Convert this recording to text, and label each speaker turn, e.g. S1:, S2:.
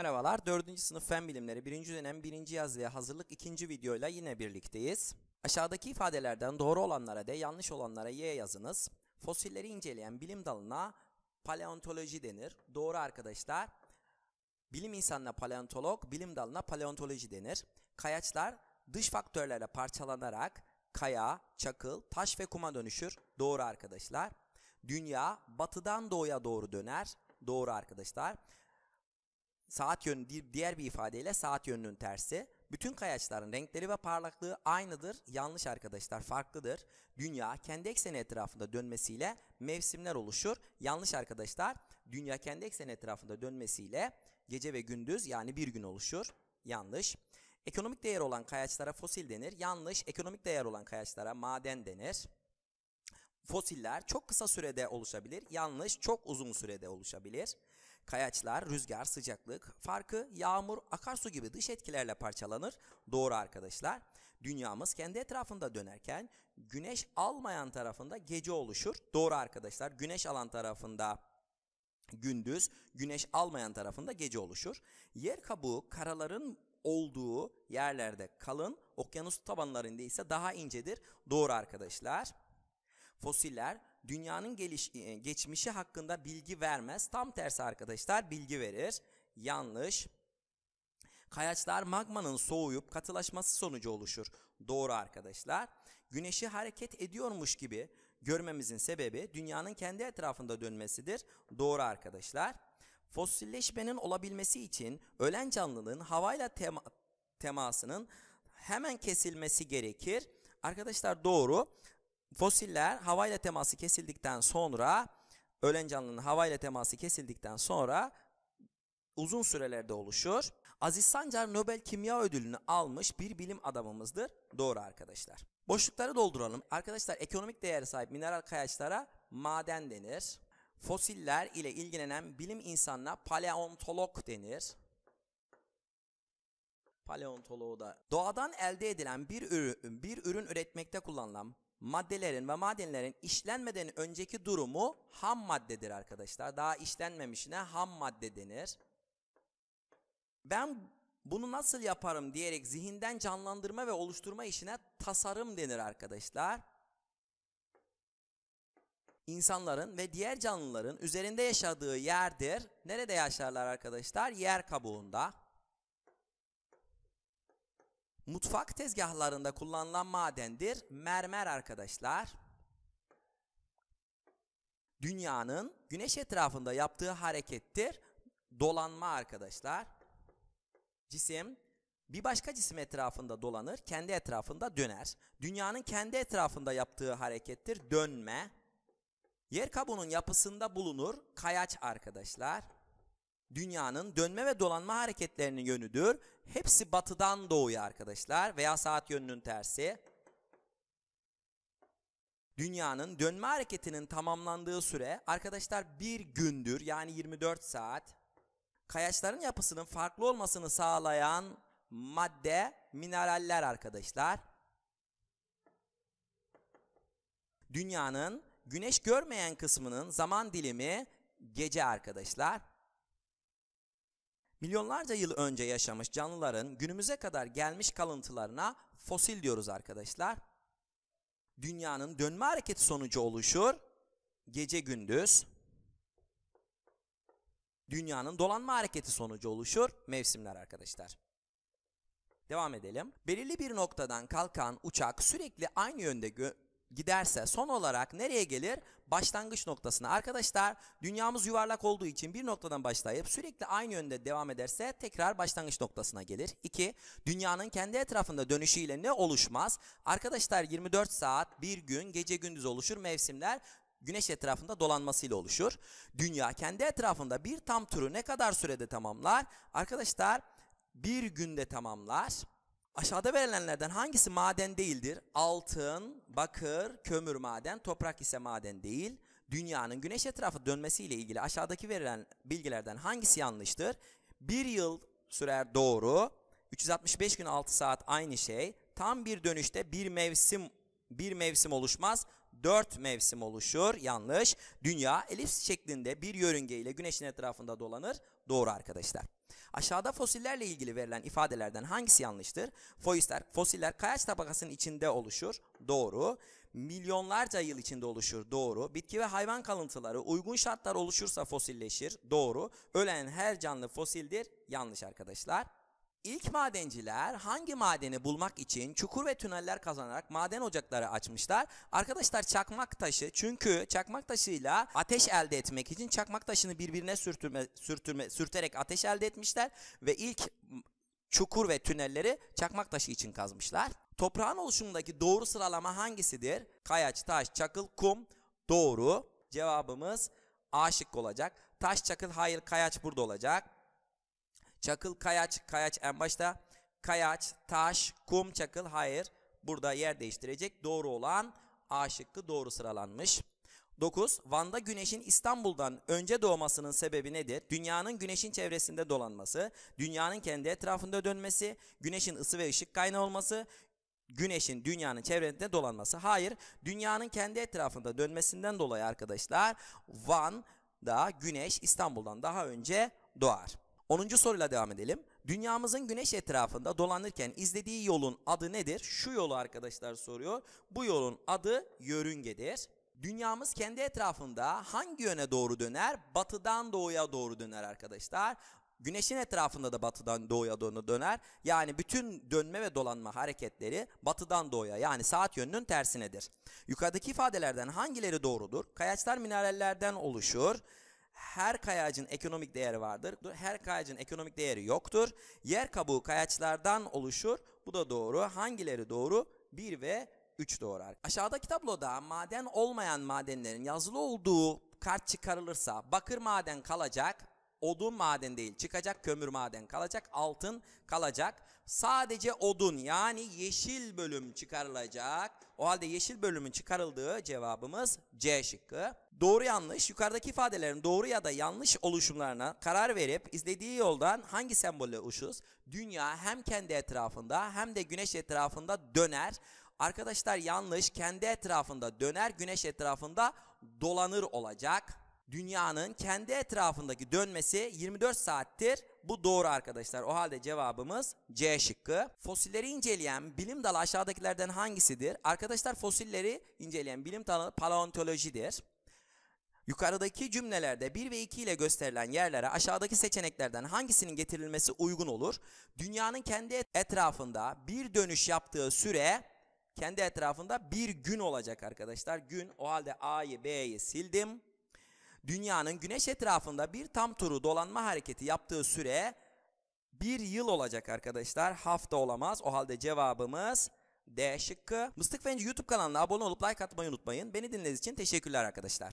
S1: Merhabalar, 4. sınıf fen bilimleri 1. dönem 1. yazıya hazırlık 2. videoyla yine birlikteyiz. Aşağıdaki ifadelerden doğru olanlara D, yanlış olanlara Y yazınız. Fosilleri inceleyen bilim dalına paleontoloji denir. Doğru arkadaşlar. Bilim insanına paleontolog, bilim dalına paleontoloji denir. Kayaçlar dış faktörlerle parçalanarak kaya, çakıl, taş ve kuma dönüşür. Doğru arkadaşlar. Dünya batıdan doğuya doğru döner. Doğru arkadaşlar saat yönü diğer bir ifadeyle saat yönünün tersi. Bütün kayaçların renkleri ve parlaklığı aynıdır. Yanlış arkadaşlar farklıdır. Dünya kendi ekseni etrafında dönmesiyle mevsimler oluşur. Yanlış arkadaşlar dünya kendi ekseni etrafında dönmesiyle gece ve gündüz yani bir gün oluşur. Yanlış. Ekonomik değer olan kayaçlara fosil denir. Yanlış. Ekonomik değer olan kayaçlara maden denir. Fosiller çok kısa sürede oluşabilir. Yanlış. Çok uzun sürede oluşabilir. Kayaçlar, rüzgar, sıcaklık farkı yağmur, akarsu gibi dış etkilerle parçalanır. Doğru arkadaşlar. Dünyamız kendi etrafında dönerken güneş almayan tarafında gece oluşur. Doğru arkadaşlar. Güneş alan tarafında gündüz, güneş almayan tarafında gece oluşur. Yer kabuğu karaların olduğu yerlerde kalın, okyanus tabanlarında ise daha incedir. Doğru arkadaşlar. Fosiller dünyanın geliş, e, geçmişi hakkında bilgi vermez. Tam tersi arkadaşlar bilgi verir. Yanlış. Kayaçlar magmanın soğuyup katılaşması sonucu oluşur. Doğru arkadaşlar. Güneşi hareket ediyormuş gibi görmemizin sebebi dünyanın kendi etrafında dönmesidir. Doğru arkadaşlar. Fosilleşmenin olabilmesi için ölen canlılığın havayla tema temasının hemen kesilmesi gerekir. Arkadaşlar doğru fosiller havayla teması kesildikten sonra ölen canlının havayla teması kesildikten sonra uzun sürelerde oluşur. Aziz Sancar Nobel Kimya Ödülünü almış bir bilim adamımızdır. Doğru arkadaşlar. Boşlukları dolduralım. Arkadaşlar ekonomik değeri sahip mineral kayaçlara maden denir. Fosiller ile ilgilenen bilim insanına paleontolog denir. Paleontoloğu da. Doğadan elde edilen bir ürün, bir ürün üretmekte kullanılan maddelerin ve madenlerin işlenmeden önceki durumu ham maddedir arkadaşlar. Daha işlenmemişine ham madde denir. Ben bunu nasıl yaparım diyerek zihinden canlandırma ve oluşturma işine tasarım denir arkadaşlar. İnsanların ve diğer canlıların üzerinde yaşadığı yerdir. Nerede yaşarlar arkadaşlar? Yer kabuğunda. Mutfak tezgahlarında kullanılan madendir. Mermer arkadaşlar. Dünyanın güneş etrafında yaptığı harekettir. Dolanma arkadaşlar. Cisim bir başka cisim etrafında dolanır, kendi etrafında döner. Dünyanın kendi etrafında yaptığı harekettir dönme. Yer kabuğunun yapısında bulunur kayaç arkadaşlar dünyanın dönme ve dolanma hareketlerinin yönüdür. Hepsi batıdan doğuya arkadaşlar veya saat yönünün tersi. Dünyanın dönme hareketinin tamamlandığı süre arkadaşlar bir gündür yani 24 saat. Kayaçların yapısının farklı olmasını sağlayan madde mineraller arkadaşlar. Dünyanın güneş görmeyen kısmının zaman dilimi gece arkadaşlar. Milyonlarca yıl önce yaşamış canlıların günümüze kadar gelmiş kalıntılarına fosil diyoruz arkadaşlar. Dünyanın dönme hareketi sonucu oluşur. Gece gündüz. Dünyanın dolanma hareketi sonucu oluşur. Mevsimler arkadaşlar. Devam edelim. Belirli bir noktadan kalkan uçak sürekli aynı yönde giderse son olarak nereye gelir? Başlangıç noktasına. Arkadaşlar dünyamız yuvarlak olduğu için bir noktadan başlayıp sürekli aynı yönde devam ederse tekrar başlangıç noktasına gelir. 2. Dünyanın kendi etrafında dönüşüyle ne oluşmaz? Arkadaşlar 24 saat, bir gün, gece gündüz oluşur mevsimler güneş etrafında dolanmasıyla oluşur. Dünya kendi etrafında bir tam turu ne kadar sürede tamamlar? Arkadaşlar bir günde tamamlar. Aşağıda verilenlerden hangisi maden değildir? Altın, bakır, kömür maden, toprak ise maden değil. Dünyanın güneş etrafı dönmesiyle ilgili aşağıdaki verilen bilgilerden hangisi yanlıştır? Bir yıl sürer doğru, 365 gün 6 saat aynı şey. Tam bir dönüşte bir mevsim bir mevsim oluşmaz dört mevsim oluşur. Yanlış. Dünya elips şeklinde bir yörünge ile güneşin etrafında dolanır. Doğru arkadaşlar. Aşağıda fosillerle ilgili verilen ifadelerden hangisi yanlıştır? Fosiller fosiller kayaç tabakasının içinde oluşur. Doğru. Milyonlarca yıl içinde oluşur. Doğru. Bitki ve hayvan kalıntıları uygun şartlar oluşursa fosilleşir. Doğru. Ölen her canlı fosildir. Yanlış arkadaşlar. İlk madenciler hangi madeni bulmak için çukur ve tüneller kazanarak maden ocakları açmışlar? Arkadaşlar çakmak taşı çünkü çakmak taşıyla ateş elde etmek için çakmak taşını birbirine sürtürme, sürtürme, sürterek ateş elde etmişler ve ilk çukur ve tünelleri çakmak taşı için kazmışlar. Toprağın oluşumundaki doğru sıralama hangisidir? Kayaç, taş, çakıl, kum doğru. Cevabımız A şıkkı olacak. Taş, çakıl, hayır, kayaç burada olacak. Çakıl, kayaç, kayaç en başta. Kayaç, taş, kum, çakıl. Hayır. Burada yer değiştirecek. Doğru olan A şıkkı doğru sıralanmış. 9. Van'da güneşin İstanbul'dan önce doğmasının sebebi nedir? Dünyanın güneşin çevresinde dolanması, dünyanın kendi etrafında dönmesi, güneşin ısı ve ışık kaynağı olması, güneşin dünyanın çevresinde dolanması. Hayır, dünyanın kendi etrafında dönmesinden dolayı arkadaşlar Van'da güneş İstanbul'dan daha önce doğar. 10. soruyla devam edelim. Dünyamızın güneş etrafında dolanırken izlediği yolun adı nedir? Şu yolu arkadaşlar soruyor. Bu yolun adı yörüngedir. Dünyamız kendi etrafında hangi yöne doğru döner? Batıdan doğuya doğru döner arkadaşlar. Güneşin etrafında da batıdan doğuya doğru döner. Yani bütün dönme ve dolanma hareketleri batıdan doğuya yani saat yönünün tersinedir. Yukarıdaki ifadelerden hangileri doğrudur? Kayaçlar minerallerden oluşur her kayacın ekonomik değeri vardır. Her kayacın ekonomik değeri yoktur. Yer kabuğu kayaçlardan oluşur. Bu da doğru. Hangileri doğru? 1 ve 3 doğru. Aşağıdaki tabloda maden olmayan madenlerin yazılı olduğu kart çıkarılırsa bakır maden kalacak, odun maden değil çıkacak kömür maden kalacak altın kalacak sadece odun yani yeşil bölüm çıkarılacak o halde yeşil bölümün çıkarıldığı cevabımız C şıkkı doğru yanlış yukarıdaki ifadelerin doğru ya da yanlış oluşumlarına karar verip izlediği yoldan hangi sembolle uçuz dünya hem kendi etrafında hem de güneş etrafında döner Arkadaşlar yanlış kendi etrafında döner güneş etrafında dolanır olacak dünyanın kendi etrafındaki dönmesi 24 saattir. Bu doğru arkadaşlar. O halde cevabımız C şıkkı. Fosilleri inceleyen bilim dalı aşağıdakilerden hangisidir? Arkadaşlar fosilleri inceleyen bilim dalı paleontolojidir. Yukarıdaki cümlelerde 1 ve 2 ile gösterilen yerlere aşağıdaki seçeneklerden hangisinin getirilmesi uygun olur? Dünyanın kendi etrafında bir dönüş yaptığı süre kendi etrafında bir gün olacak arkadaşlar. Gün o halde A'yı B'yi sildim. Dünyanın güneş etrafında bir tam turu dolanma hareketi yaptığı süre bir yıl olacak arkadaşlar. Hafta olamaz. O halde cevabımız D şıkkı. Mıstık Fence YouTube kanalına abone olup like atmayı unutmayın. Beni dinlediğiniz için teşekkürler arkadaşlar.